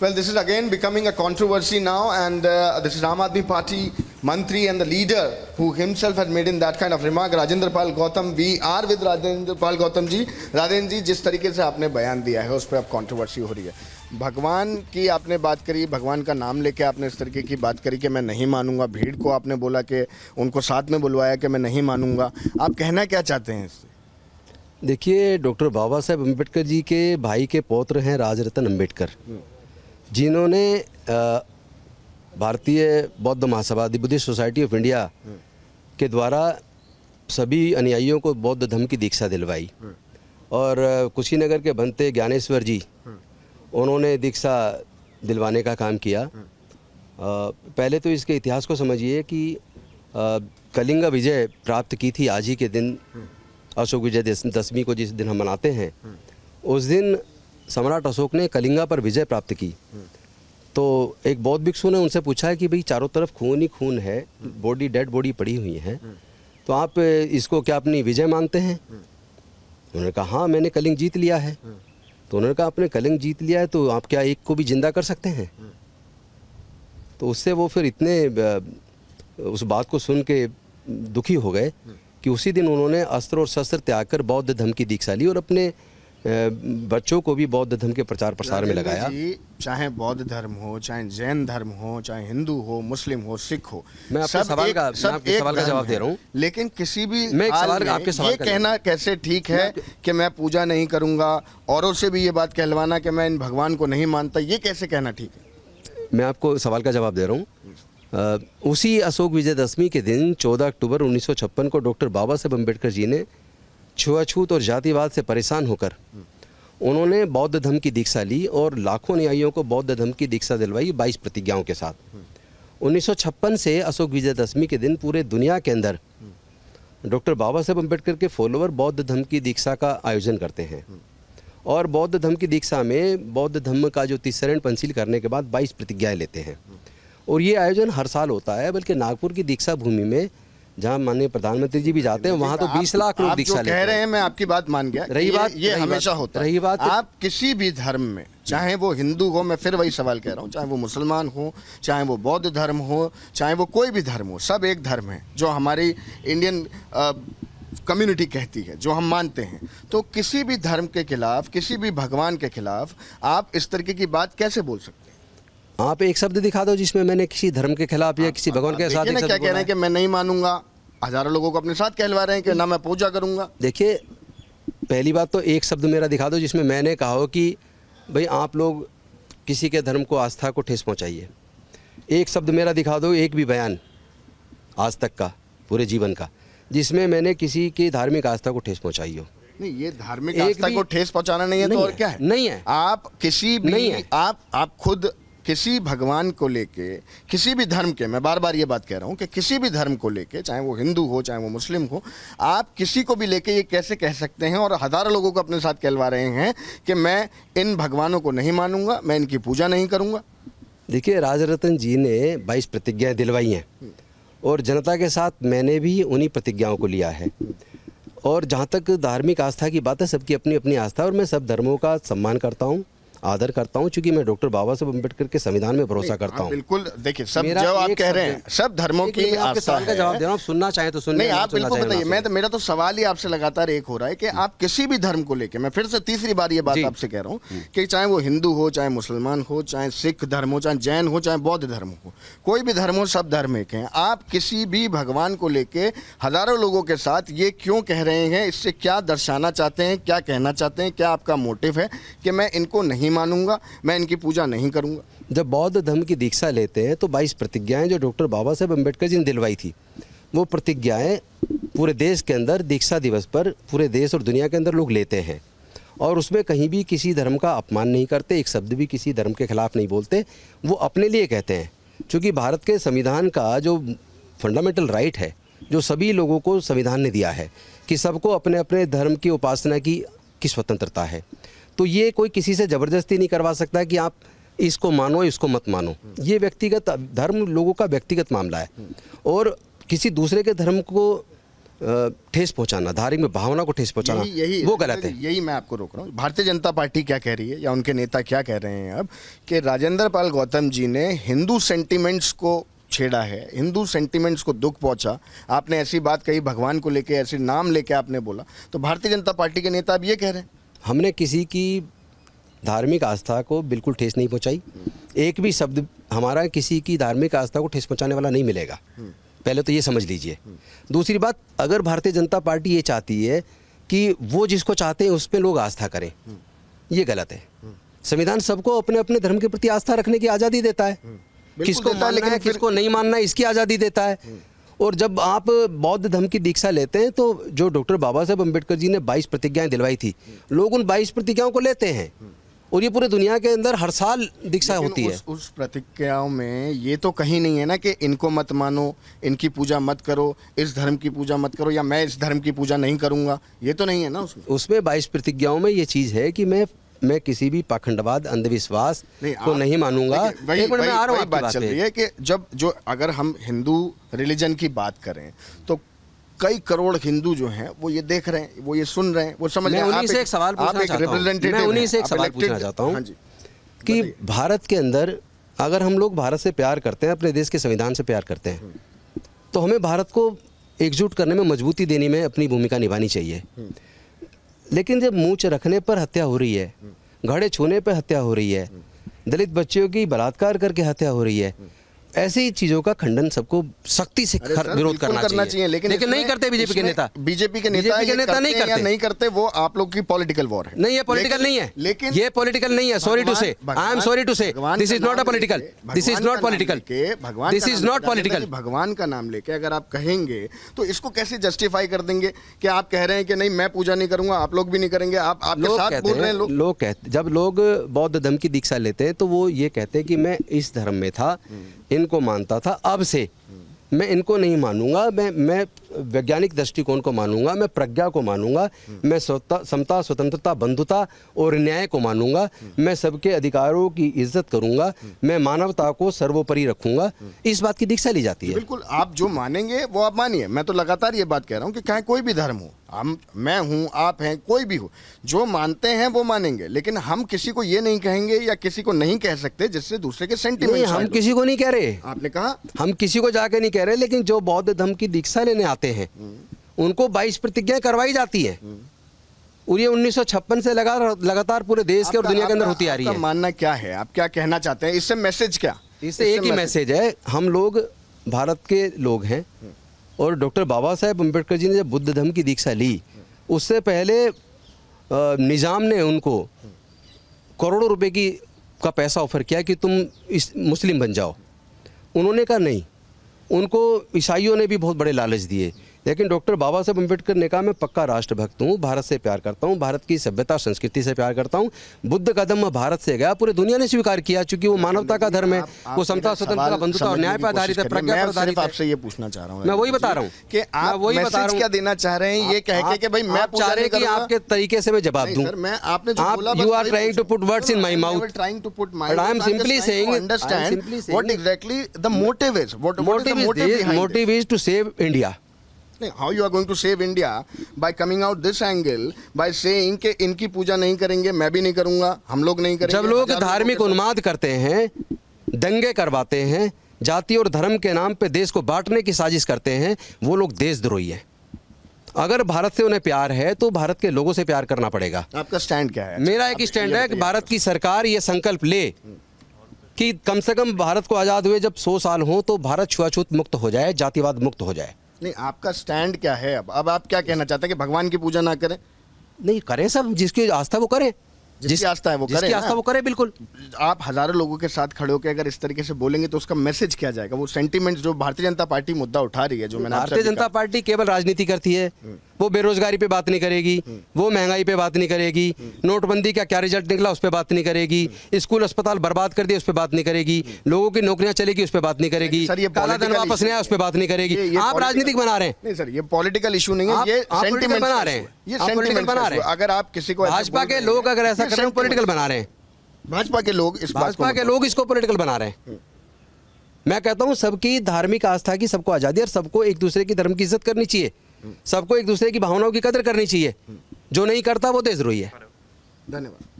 Well, this is again becoming a controversy now, and uh, this is Aam Aadmi Party Mantri and the leader who himself had made in that kind of remark, Rajendra Pal Gautam. We are with Rajendra Pal Gautam ji. Rajendra ji, जिस तरीके से आपने बयान दिया है उस पर अब controversy हो रही है भगवान की आपने बात करी भगवान का नाम लेके आपने इस तरीके की बात करी कि मैं नहीं मानूंगा भीड़ को आपने बोला कि उनको साथ में बुलवाया कि मैं नहीं मानूंगा आप कहना क्या चाहते हैं इससे देखिए डॉक्टर बाबा साहेब अम्बेडकर जी के भाई के पौत्र हैं राजरतन अम्बेडकर जिन्होंने भारतीय बौद्ध महासभा the Buddhist Society of India के द्वारा सभी अनुयायियों को बौद्ध धर्म की दीक्षा दिलवाई और कुशीनगर के बनते ज्ञानेश्वर जी उन्होंने दीक्षा दिलवाने का काम किया पहले तो इसके इतिहास को समझिए कि कलिंगा विजय प्राप्त की थी आज ही के दिन अशोक विजय दशमी को जिस दिन हम मनाते हैं उस दिन सम्राट अशोक ने कलिंगा पर विजय प्राप्त की तो एक बौद्ध भिक्षु ने उनसे पूछा है कि भाई चारों तरफ खून ही खून है बॉडी डेड बॉडी पड़ी हुई है तो आप इसको क्या अपनी विजय मानते हैं उन्होंने कहा हाँ मैंने कलिंग जीत लिया है तो उन्होंने कहा आपने कलिंग जीत लिया है तो आप क्या एक को भी जिंदा कर सकते हैं तो उससे वो फिर इतने उस बात को सुन के दुखी हो गए कि उसी दिन उन्होंने अस्त्र और शस्त्र त्याग कर बौद्ध धमकी की दीक्षा ली और अपने बच्चों को भी बौद्ध धर्म के प्रचार प्रसार में लगाया चाहे बौद्ध धर्म हो चाहे जैन धर्म हो चाहे हिंदू हो मुस्लिम हो सिख हो मैं आपके सवाल का सब आपके सवाल का जवाब दे रहा हूँ लेकिन किसी भी मैं सवाल आपके सवाल ये कहना कैसे ठीक है कि मैं पूजा नहीं करूँगा औरों से भी ये बात कहलवाना कि मैं इन भगवान को नहीं मानता ये कैसे कहना ठीक है मैं आपको सवाल का जवाब दे रहा हूँ उसी अशोक विजयदशमी के दिन 14 अक्टूबर 1956 को डॉक्टर बाबा साहेब अम्बेडकर जी ने छुआछूत और जातिवाद से परेशान होकर उन्होंने बौद्ध धर्म की दीक्षा ली और लाखों न्यायियों को बौद्ध धर्म की दीक्षा दिलवाई बाईस प्रतिज्ञाओं के साथ उन्नीस से अशोक विजयदशमी के दिन पूरे दुनिया के अंदर डॉक्टर बाबा साहेब अम्बेडकर के फॉलोअर बौद्ध धर्म की दीक्षा का आयोजन करते हैं और बौद्ध धर्म की दीक्षा में बौद्ध धर्म का जो तीसरे पंसील करने के बाद 22 प्रतिज्ञाएं लेते हैं और ये आयोजन हर साल होता है बल्कि नागपुर की दीक्षा भूमि में जहाँ माननीय प्रधानमंत्री जी भी जाते हैं वहाँ तो बीस लाख लोग दीक्षा कह रहे हैं मैं आपकी बात मान गया रही बात ये हमेशा होता है रही बात आप किसी भी धर्म में चाहे वो हिंदू हो मैं फिर वही सवाल कह रहा हूँ चाहे वो मुसलमान हो चाहे वो बौद्ध धर्म हो चाहे वो कोई भी धर्म हो सब एक धर्म है जो हमारी इंडियन कम्युनिटी कहती है जो हम मानते हैं तो किसी भी धर्म के खिलाफ किसी भी भगवान के खिलाफ आप इस तरीके की बात कैसे बोल सकते आप एक शब्द दिखा दो जिसमें मैंने किसी धर्म के खिलाफ या हाँ, किसी भगवान के साथ क्या कह रहे हैं कि मैं नहीं मानूंगा हजारों लोगों को अपने साथ कहलवा रहे हैं कि ना मैं पूजा करूंगा देखिए पहली बात तो एक शब्द मेरा दिखा दो जिसमें मैंने कहा हो कि भाई आप लोग किसी के धर्म को आस्था को ठेस पहुँचाइए एक शब्द मेरा दिखा दो एक भी बयान आज तक का पूरे जीवन का जिसमें मैंने किसी की धार्मिक आस्था को ठेस पहुँचाई हो नहीं ये धार्मिक आस्था को ठेस पहुंचाना नहीं है तो नहीं तो और क्या है नहीं है आप किसी भी नहीं है आप आप खुद किसी भगवान को लेके किसी भी धर्म के मैं बार बार ये बात कह रहा हूँ कि किसी भी धर्म को लेके चाहे वो हिंदू हो चाहे वो मुस्लिम हो आप किसी को भी लेके ये कैसे कह सकते हैं और हज़ारों लोगों को अपने साथ कहलवा रहे हैं कि मैं इन भगवानों को नहीं मानूंगा मैं इनकी पूजा नहीं करूँगा देखिए राजरतन जी ने बाईस प्रतिज्ञाएँ दिलवाई हैं और जनता के साथ मैंने भी उन्हीं प्रतिज्ञाओं को लिया है और जहाँ तक धार्मिक आस्था की बात है सबकी अपनी अपनी आस्था और मैं सब धर्मों का सम्मान करता हूँ आदर करता हूँ चूंकि मैं डॉक्टर बाबा साहब अम्बेडकर के संविधान में भरोसा करता हाँ, हूँ बिल्कुल देखिए सब जो आप कह रहे हैं सब धर्मों की आस्था है जवाब दे रहा हूँ सुनना चाहे तो सुनिए आप बिल्कुल बताइए मैं तो मेरा तो सवाल ही आपसे लगातार एक हो रहा है कि आप किसी भी धर्म को लेकर मैं फिर से तीसरी बार ये बात आपसे कह रहा हूँ कि चाहे वो हिंदू हो चाहे मुसलमान हो चाहे सिख धर्म हो चाहे जैन हो चाहे बौद्ध धर्म हो कोई भी धर्म हो सब धर्म एक है आप किसी भी भगवान को लेके हजारों लोगों के साथ ये क्यों कह रहे हैं इससे क्या दर्शाना चाहते हैं क्या कहना चाहते हैं क्या आपका मोटिव है कि मैं इनको नहीं नहीं मानूंगा मैं इनकी पूजा नहीं करूंगा जब बौद्ध धर्म की दीक्षा लेते हैं तो 22 प्रतिज्ञाएं जो डॉक्टर बाबा साहेब अम्बेडकर जी ने दिलवाई थी वो प्रतिज्ञाएं पूरे देश के अंदर दीक्षा दिवस पर पूरे देश और दुनिया के अंदर लोग लेते हैं और उसमें कहीं भी किसी धर्म का अपमान नहीं करते एक शब्द भी किसी धर्म के खिलाफ नहीं बोलते वो अपने लिए कहते हैं चूँकि भारत के संविधान का जो फंडामेंटल राइट है जो सभी लोगों को संविधान ने दिया है कि सबको अपने अपने धर्म की उपासना की की स्वतंत्रता है तो ये कोई किसी से ज़बरदस्ती नहीं करवा सकता कि आप इसको मानो इसको मत मानो ये व्यक्तिगत धर्म लोगों का व्यक्तिगत मामला है और किसी दूसरे के धर्म को ठेस पहुंचाना धार्मिक भावना को ठेस पहुंचाना यही, यही वो गलत है यही मैं आपको रोक रहा हूँ भारतीय जनता पार्टी क्या कह रही है या उनके नेता क्या कह रहे हैं अब कि राजेंद्र पाल गौतम जी ने हिंदू सेंटिमेंट्स को छेड़ा है हिंदू सेंटिमेंट्स को दुख पहुंचा आपने ऐसी बात कही भगवान को लेके ऐसे नाम लेके आपने बोला तो भारतीय जनता पार्टी के नेता अब ये कह रहे हैं हमने किसी की धार्मिक आस्था को बिल्कुल ठेस नहीं पहुंचाई एक भी शब्द हमारा किसी की धार्मिक आस्था को ठेस पहुंचाने वाला नहीं मिलेगा पहले तो ये समझ लीजिए दूसरी बात अगर भारतीय जनता पार्टी ये चाहती है कि वो जिसको चाहते हैं उस पर लोग आस्था करें ये गलत है संविधान सबको अपने अपने धर्म के प्रति आस्था रखने की आज़ादी देता है किसको मानना है किसको नहीं मानना है इसकी आज़ादी देता है और जब आप बौद्ध धर्म की दीक्षा लेते हैं तो जो डॉक्टर बाबा साहेब अम्बेडकर जी ने 22 प्रतिज्ञाएं दिलवाई थी लोग उन 22 प्रतिज्ञाओं को लेते हैं और ये पूरे दुनिया के अंदर हर साल दीक्षा होती उस, है उस प्रतिज्ञाओं में ये तो कहीं नहीं है ना कि इनको मत मानो इनकी पूजा मत करो इस धर्म की पूजा मत करो या मैं इस धर्म की पूजा नहीं करूंगा ये तो नहीं है ना उसमें उसमें बाईस प्रतिज्ञाओं में ये चीज़ है कि मैं मैं किसी भी पाखंडवाद अंधविश्वास को नहीं मानूंगा वही, एक मैं आ रहा बात चल रही है कि जब जो अगर हम हिंदू रिलीजन की बात करें तो कई करोड़ हिंदू जो हैं वो ये देख रहे हैं वो ये सुन रहे हैं वो समझ रहे हैं मैं उन्हीं से एक सवाल पूछना चाहता हूँ हाँ कि भारत के अंदर अगर हम लोग भारत से प्यार करते हैं अपने देश के संविधान से प्यार करते हैं हम्म। तो हमें भारत को एकजुट करने में मजबूती देने में अपनी भूमिका निभानी चाहिए हम्म। लेकिन जब मूछ रखने पर हत्या हो रही है हम्म। घड़े छूने पर हत्या हो रही है हम्म। दलित बच्चियों की बलात्कार करके हत्या हो रही है हम्म। ऐसे ही चीजों का खंडन सबको सख्ती से विरोध करना, करना चाहिए लेकिन, लेकिन नहीं करते बीजेपी के नेता बीजेपी के नेता के नेता नहीं करते नहीं करते वो आप लोग की पॉलिटिकल वॉर है नहीं ये पॉलिटिकल नहीं है लेकिन ये पॉलिटिकल नहीं है sorry to say I am sorry to say this is not a political this is not political भगवान दिस इज नॉट पॉलिटिकल भगवान का नाम लेके अगर आप कहेंगे तो इसको कैसे जस्टिफाई कर देंगे कि आप कह रहे हैं कि नहीं मैं पूजा नहीं करूंगा आप लोग भी नहीं करेंगे आप लोग लोग कहते जब लोग बौद्ध धर्म की दीक्षा लेते हैं तो वो ये कहते हैं कि मैं इस धर्म में था इनको मानता था अब से मैं इनको नहीं मानूंगा मैं मैं वैज्ञानिक दृष्टिकोण को मानूंगा मैं प्रज्ञा को मानूंगा हम्म। मैं समता स्वतंत्रता बंधुता और न्याय को मानूंगा हम्म। मैं सबके अधिकारों की इज्जत करूंगा हम्म। मैं मानवता को सर्वोपरि रखूंगा इस बात की दीक्षा ली जाती है बिल्कुल आप जो मानेंगे वो आप मानिए मैं तो लगातार ये बात कह रहा हूँ कि कहें कोई भी धर्म हो हम मैं हूँ आप हैं कोई भी हो जो मानते हैं वो मानेंगे लेकिन हम किसी को ये नहीं कहेंगे या किसी को नहीं कह सकते जिससे दूसरे के सेंटिमेंट हम किसी को नहीं कह रहे आपने कहा हम किसी को जाके नहीं कह रहे लेकिन जो बौद्ध धर्म की दीक्षा लेने आते आते हैं उनको बाईस प्रतिज्ञाएं करवाई जाती है और ये 1956 से लगा लगातार पूरे देश के और दुनिया के अंदर होती आ रही है मानना क्या है आप क्या कहना चाहते हैं इससे मैसेज क्या इससे एक ही मैसेज है हम लोग भारत के लोग हैं और डॉक्टर बाबा साहेब अम्बेडकर जी ने जब बुद्ध धर्म की दीक्षा ली उससे पहले निज़ाम ने उनको करोड़ों रुपए की का पैसा ऑफर किया कि तुम इस मुस्लिम बन जाओ उन्होंने कहा नहीं उनको ईसाइयों ने भी बहुत बड़े लालच दिए लेकिन डॉक्टर बाबा साहब अम्बेडकर ने कहा मैं पक्का राष्ट्रभक्त हूँ भारत से प्यार करता हूँ भारत की सभ्यता संस्कृति से प्यार करता हूँ बुद्ध कदम धम्म भारत से गया पूरी दुनिया ने स्वीकार किया चूंकि वो मानवता का धर्म है वो समता स्वतंत्रता बंधुता और न्याय पर आधारित है आपसे ये पूछना चाह रहा हूँ मैं वही बता रहा हूँ कि आप वही बता रहा क्या देना चाह रहे हैं ये कह के कि भाई मैं चाह रहे कि आपके तरीके से मैं जवाब दूं मैं आपने जो बोला you are trying to put words in my mouth trying to put my I am simply saying understand what exactly the motive is what motive is motive is to save India how you are going to save India by coming out this angle by saying कि इनकी पूजा नहीं करेंगे मैं भी नहीं करूंगा हम लोग नहीं करेंगे जब लोग धार्मिक उन्माद करते हैं दंगे करवाते हैं जाति और धर्म के नाम पे देश को बांटने की साजिश करते हैं वो लोग देशद्रोही हैं अगर भारत से उन्हें प्यार है तो भारत के लोगों से प्यार करना पड़ेगा आपका स्टैंड क्या है मेरा एक स्टैंड है कि भारत की सरकार ये संकल्प ले कि कम से कम भारत को आज़ाद हुए जब 100 साल हो तो भारत छुआछूत मुक्त हो जाए जातिवाद मुक्त हो जाए नहीं आपका स्टैंड क्या है अब अब आप क्या कहना चाहते हैं कि भगवान की पूजा ना करें नहीं करें सब जिसकी आस्था वो करें जिसकी आस्था है वो जिसकी आस्था हाँ। वो करे बिल्कुल आप हजारों लोगों के साथ खड़े होकर अगर इस तरीके से बोलेंगे तो उसका मैसेज क्या जाएगा वो सेंटीमेंट जो भारतीय जनता पार्टी मुद्दा उठा रही है जो मैंने भारतीय जनता पार्टी केवल राजनीति करती है हम्म। वो बेरोजगारी पे बात नहीं करेगी वो महंगाई पे बात नहीं करेगी नोटबंदी का क्या रिजल्ट निकला उस पर बात नहीं करेगी स्कूल अस्पताल बर्बाद कर दिए उस पर बात नहीं करेगी लोगों की नौकरियां चलेगी उस पर बात नहीं करेगी काला धन वापस नहीं आया उस पर बात नहीं करेगी आप राजनीतिक बना रहे हैं सर ये पॉलिटिकल इशू नहीं है ये बना रहे हैं ये बना रहे हैं अगर आप किसी को भाजपा के लोग अगर ऐसा कर रहे हैं बना रहे हैं भाजपा के लोग इस भाजपा के लोग इसको पोलिटिकल बना रहे हैं मैं कहता हूं सबकी धार्मिक आस्था की सबको आज़ादी और सबको एक दूसरे की धर्म की इज्जत करनी चाहिए सबको एक दूसरे की भावनाओं की कदर करनी चाहिए जो नहीं करता वो देशद्रोही है धन्यवाद